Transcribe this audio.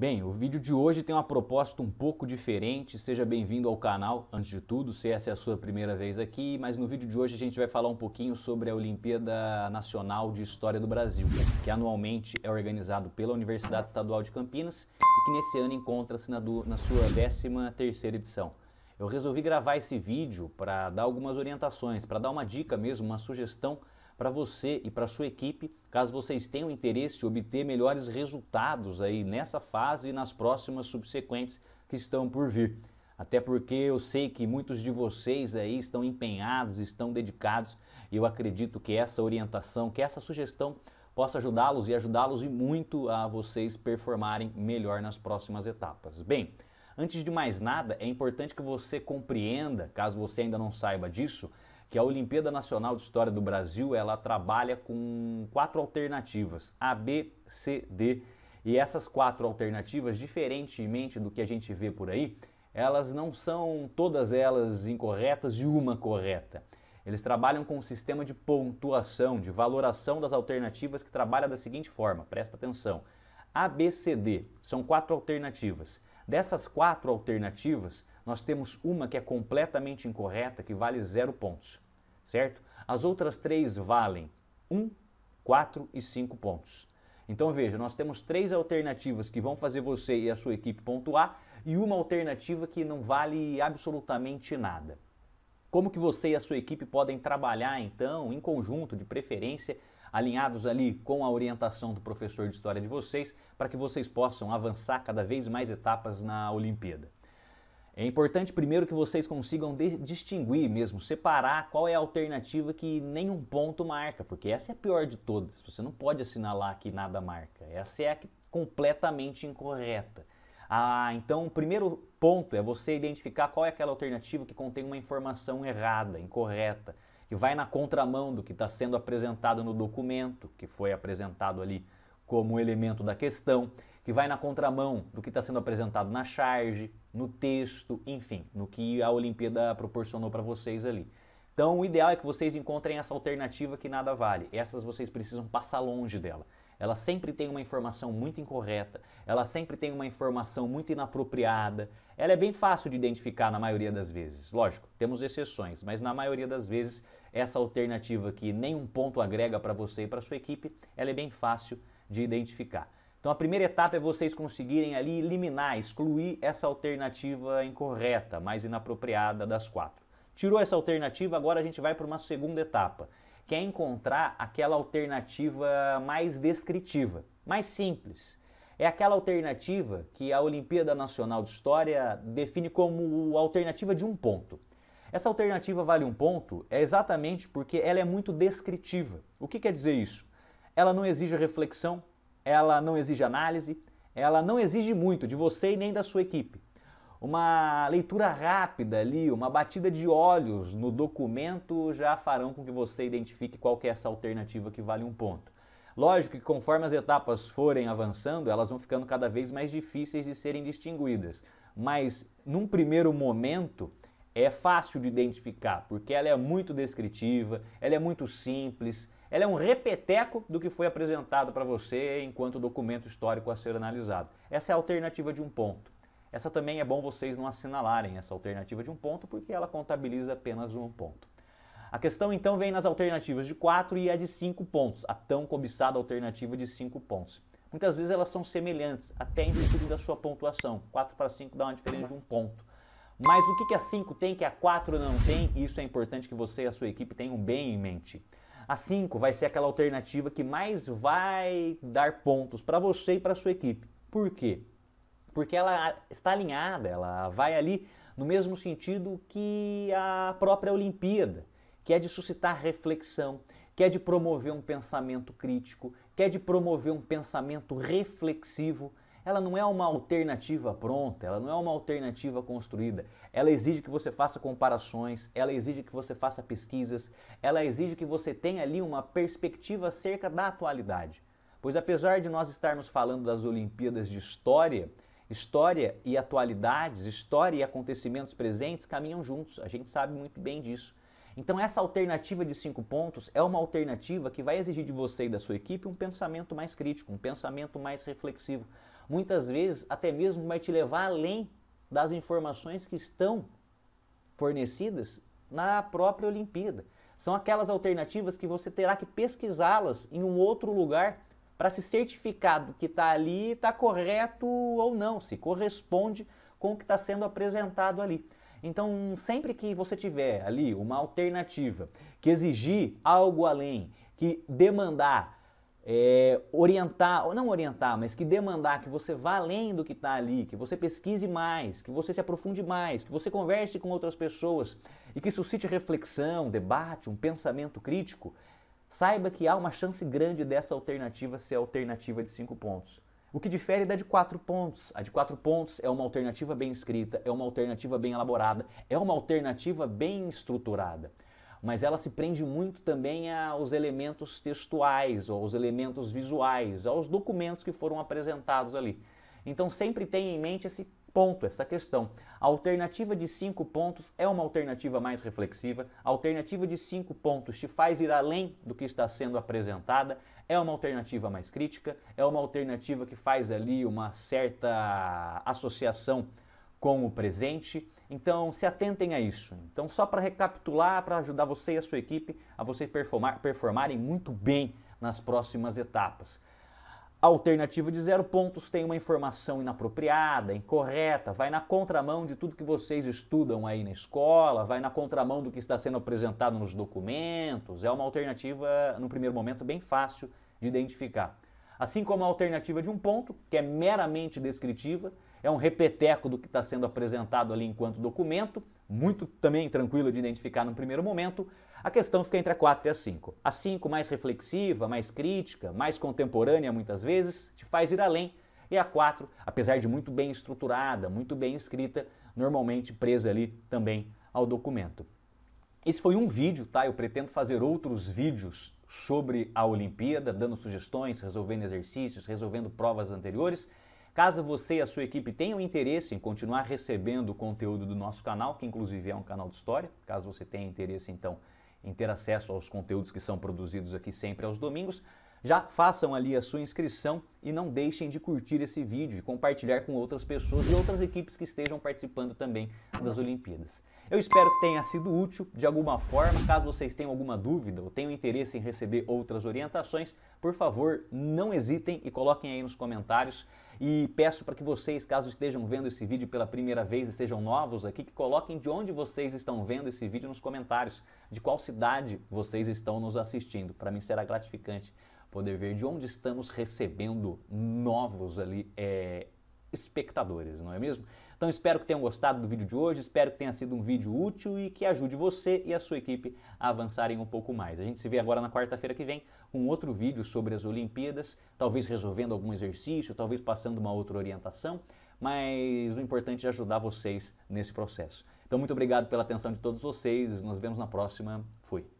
Bem, o vídeo de hoje tem uma proposta um pouco diferente, seja bem-vindo ao canal, antes de tudo, se essa é a sua primeira vez aqui, mas no vídeo de hoje a gente vai falar um pouquinho sobre a Olimpíada Nacional de História do Brasil, que anualmente é organizado pela Universidade Estadual de Campinas e que nesse ano encontra-se na, na, sua 13 terceira edição. Eu resolvi gravar esse vídeo para dar algumas orientações, para dar uma dica mesmo, uma sugestão para você e para sua equipe, caso vocês tenham interesse em obter melhores resultados aí nessa fase e nas próximas subsequentes que estão por vir. Até porque eu sei que muitos de vocês aí estão empenhados, estão dedicados, e eu acredito que essa orientação, que essa sugestão possa ajudá-los e ajudá-los e muito a vocês performarem melhor nas próximas etapas. Bem, antes de mais nada, é importante que você compreenda, caso você ainda não saiba disso, que a Olimpíada Nacional de História do Brasil ela trabalha com quatro alternativas A, B, C, D e essas quatro alternativas, diferentemente do que a gente vê por aí, elas não são todas elas incorretas e uma correta. Eles trabalham com um sistema de pontuação, de valoração das alternativas que trabalha da seguinte forma, presta atenção. A, B, C, D são quatro alternativas. Dessas quatro alternativas, nós temos uma que é completamente incorreta, que vale zero pontos, certo? As outras três valem um, quatro e cinco pontos. Então veja, nós temos três alternativas que vão fazer você e a sua equipe pontuar e uma alternativa que não vale absolutamente nada. Como que você e a sua equipe podem trabalhar então em conjunto, de preferência, alinhados ali com a orientação do professor de história de vocês, para que vocês possam avançar cada vez mais etapas na Olimpíada. É importante primeiro que vocês consigam distinguir mesmo, separar qual é a alternativa que nenhum ponto marca, porque essa é a pior de todas. Você não pode assinalar que nada marca. Essa é a completamente incorreta. Ah, então o primeiro ponto é você identificar qual é aquela alternativa que contém uma informação errada, incorreta que vai na contramão do que está sendo apresentado no documento, que foi apresentado ali como elemento da questão, que vai na contramão do que está sendo apresentado na charge, no texto, enfim, no que a Olimpíada proporcionou para vocês ali. Então, o ideal é que vocês encontrem essa alternativa que nada vale. Essas vocês precisam passar longe dela ela sempre tem uma informação muito incorreta, ela sempre tem uma informação muito inapropriada. Ela é bem fácil de identificar na maioria das vezes. Lógico, temos exceções, mas na maioria das vezes essa alternativa que nenhum ponto agrega para você e para sua equipe, ela é bem fácil de identificar. Então a primeira etapa é vocês conseguirem ali eliminar, excluir essa alternativa incorreta, mais inapropriada das quatro. Tirou essa alternativa, agora a gente vai para uma segunda etapa quer encontrar aquela alternativa mais descritiva, mais simples. É aquela alternativa que a Olimpíada Nacional de História define como alternativa de um ponto. Essa alternativa vale um ponto é exatamente porque ela é muito descritiva. O que quer dizer isso? Ela não exige reflexão, ela não exige análise, ela não exige muito de você e nem da sua equipe uma leitura rápida ali, uma batida de olhos no documento já farão com que você identifique qual que é essa alternativa que vale um ponto. Lógico que conforme as etapas forem avançando, elas vão ficando cada vez mais difíceis de serem distinguidas. Mas num primeiro momento é fácil de identificar, porque ela é muito descritiva, ela é muito simples, ela é um repeteco do que foi apresentado para você enquanto documento histórico a ser analisado. Essa é a alternativa de um ponto. Essa também é bom vocês não assinalarem essa alternativa de um ponto, porque ela contabiliza apenas um ponto. A questão então vem nas alternativas de 4 e a de 5 pontos, a tão cobiçada alternativa de 5 pontos. Muitas vezes elas são semelhantes, até em virtude da sua pontuação. 4 para 5 dá uma diferença de um ponto. Mas o que, que a 5 tem que a 4 não tem? Isso é importante que você e a sua equipe tenham bem em mente. A 5 vai ser aquela alternativa que mais vai dar pontos para você e para sua equipe. Por quê? porque ela está alinhada, ela vai ali no mesmo sentido que a própria Olimpíada, que é de suscitar reflexão, que é de promover um pensamento crítico, que é de promover um pensamento reflexivo. Ela não é uma alternativa pronta, ela não é uma alternativa construída. Ela exige que você faça comparações, ela exige que você faça pesquisas, ela exige que você tenha ali uma perspectiva acerca da atualidade. Pois apesar de nós estarmos falando das Olimpíadas de História, História e atualidades, história e acontecimentos presentes caminham juntos, a gente sabe muito bem disso. Então, essa alternativa de cinco pontos é uma alternativa que vai exigir de você e da sua equipe um pensamento mais crítico, um pensamento mais reflexivo. Muitas vezes, até mesmo vai te levar além das informações que estão fornecidas na própria Olimpíada. São aquelas alternativas que você terá que pesquisá-las em um outro lugar para se certificar do que está ali está correto ou não, se corresponde com o que está sendo apresentado ali. Então, sempre que você tiver ali uma alternativa que exigir algo além, que demandar, é, orientar, ou não orientar, mas que demandar que você vá além do que está ali, que você pesquise mais, que você se aprofunde mais, que você converse com outras pessoas e que suscite reflexão, debate, um pensamento crítico, saiba que há uma chance grande dessa alternativa ser a alternativa de 5 pontos. O que difere é da de 4 pontos. A de 4 pontos é uma alternativa bem escrita, é uma alternativa bem elaborada, é uma alternativa bem estruturada. Mas ela se prende muito também aos elementos textuais, aos elementos visuais, aos documentos que foram apresentados ali. Então sempre tenha em mente esse Ponto essa questão. A alternativa de cinco pontos é uma alternativa mais reflexiva, a alternativa de cinco pontos te faz ir além do que está sendo apresentada, é uma alternativa mais crítica, é uma alternativa que faz ali uma certa associação com o presente. Então, se atentem a isso. Então, só para recapitular, para ajudar você e a sua equipe a vocês performar, performarem muito bem nas próximas etapas alternativa de zero pontos tem uma informação inapropriada, incorreta, vai na contramão de tudo que vocês estudam aí na escola, vai na contramão do que está sendo apresentado nos documentos. É uma alternativa, no primeiro momento, bem fácil de identificar. Assim como a alternativa de um ponto, que é meramente descritiva, é um repeteco do que está sendo apresentado ali enquanto documento, muito também tranquilo de identificar no primeiro momento. A questão fica entre a 4 e a 5. A 5, mais reflexiva, mais crítica, mais contemporânea muitas vezes, te faz ir além. E a 4, apesar de muito bem estruturada, muito bem escrita, normalmente presa ali também ao documento. Esse foi um vídeo, tá? Eu pretendo fazer outros vídeos sobre a Olimpíada, dando sugestões, resolvendo exercícios, resolvendo provas anteriores. Caso você e a sua equipe tenham interesse em continuar recebendo o conteúdo do nosso canal, que inclusive é um canal de história, caso você tenha interesse então em ter acesso aos conteúdos que são produzidos aqui sempre aos domingos, já façam ali a sua inscrição e não deixem de curtir esse vídeo e compartilhar com outras pessoas e outras equipes que estejam participando também das Olimpíadas. Eu espero que tenha sido útil de alguma forma. Caso vocês tenham alguma dúvida ou tenham interesse em receber outras orientações, por favor, não hesitem e coloquem aí nos comentários. E peço para que vocês, caso estejam vendo esse vídeo pela primeira vez e sejam novos aqui, que coloquem de onde vocês estão vendo esse vídeo nos comentários, de qual cidade vocês estão nos assistindo. Para mim será gratificante poder ver de onde estamos recebendo novos ali é, espectadores, não é mesmo? Então espero que tenham gostado do vídeo de hoje, espero que tenha sido um vídeo útil e que ajude você e a sua equipe a avançarem um pouco mais. A gente se vê agora na quarta-feira que vem com outro vídeo sobre as Olimpíadas, talvez resolvendo algum exercício, talvez passando uma outra orientação, mas o importante é ajudar vocês nesse processo. Então muito obrigado pela atenção de todos vocês, nos vemos na próxima. Fui.